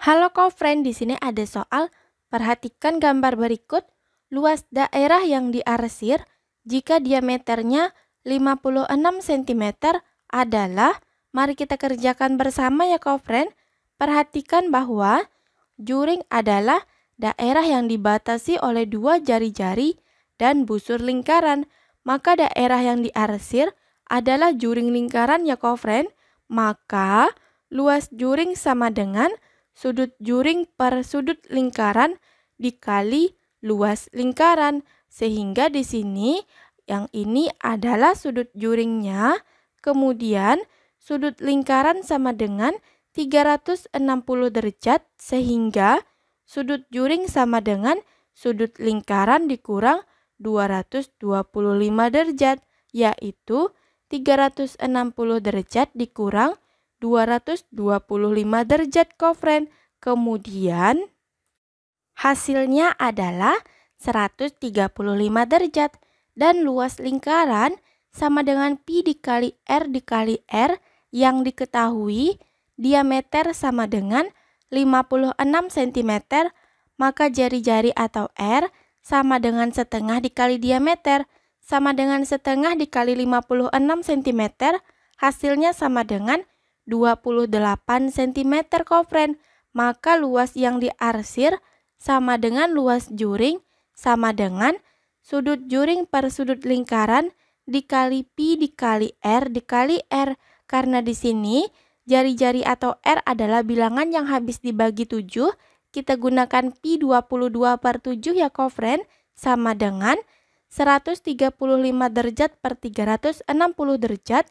Halo co-friend, di sini ada soal perhatikan gambar berikut luas daerah yang diarsir jika diameternya 56 cm adalah mari kita kerjakan bersama ya co-friend. Perhatikan bahwa juring adalah daerah yang dibatasi oleh dua jari-jari dan busur lingkaran. Maka daerah yang diarsir adalah juring lingkaran ya co-friend. Maka luas juring sama dengan sudut juring per sudut lingkaran dikali luas lingkaran. Sehingga di sini yang ini adalah sudut juringnya, kemudian sudut lingkaran sama dengan 360 derajat sehingga sudut juring sama dengan sudut lingkaran dikurang 225 derajat, yaitu 360 derajat dikurang 225 derajat Kofren. Kemudian hasilnya adalah 135 derajat dan luas lingkaran sama dengan pi dikali r dikali r yang diketahui diameter sama dengan 56 cm, maka jari-jari atau R sama dengan setengah dikali diameter, sama dengan setengah dikali 56 cm, hasilnya sama dengan 28 cm kofren. maka luas yang diarsir sama dengan luas juring sama dengan sudut juring per sudut lingkaran dikali pi dikali r dikali r karena di sini jari-jari atau r adalah bilangan yang habis dibagi 7 kita gunakan pi 22 per 7 ya kofren sama dengan 135 derajat per 360 derajat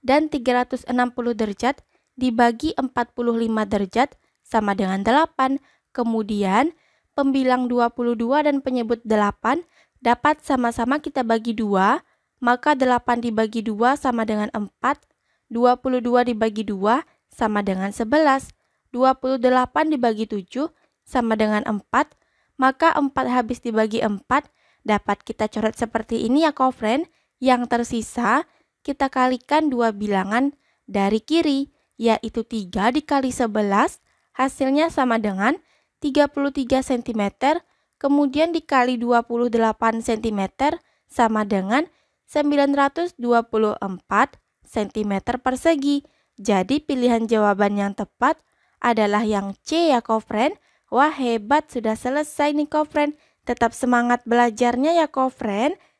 dan 360 derajat dibagi 45 derajat sama dengan 8. Kemudian, pembilang 22 dan penyebut 8 dapat sama-sama kita bagi 2, maka 8 dibagi 2 sama dengan 4, 22 dibagi 2 sama dengan 11, 28 dibagi 7 sama dengan 4, maka 4 habis dibagi 4 dapat kita coret seperti ini ya kofren, yang tersisa kita kalikan dua bilangan dari kiri, yaitu 3 dikali 11, hasilnya sama dengan 33 cm, kemudian dikali 28 cm sama dengan 924 cm persegi. Jadi pilihan jawaban yang tepat adalah yang C ya Kofren. Wah hebat sudah selesai nih Kofren. Tetap semangat belajarnya ya Kofren.